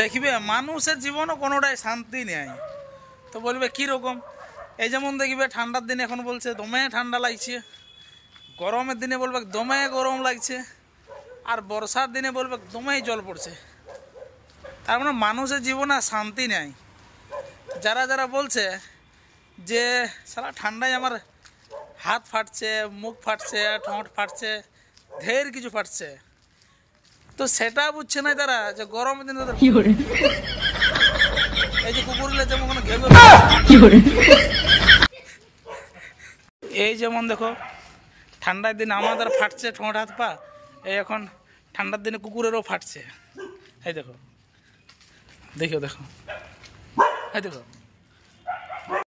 দেখবে মানুষের জীবনও কোনোটাই শান্তি নেই তো বলবে কীরকম এই যেমন দেখবে ঠান্ডার দিন এখন বলছে দমে ঠান্ডা লাগছে গরমের দিনে বলবে দমে গরম লাগছে আর বর্ষার দিনে বলবে দমেই জল পড়ছে তার মানে মানুষের জীবনে শান্তি নেই যারা যারা বলছে যে সারা ঠান্ডায় আমার হাত ফাটছে মুখ ফাটছে ঠোঁট ফাটছে ঢের কিছু ফাটছে তো সেটা বুঝছে না তারা যে গরম দিন এই যে কুকুরগুলো যেমন কোনো এই যেমন দেখো ঠান্ডার দিন আমাদের ফাটছে ঠোঁট হাত পা এই এখন ঠান্ডার দিনে কুকুরেরও ফাটছে এই দেখো দেখো দেখো এই দেখো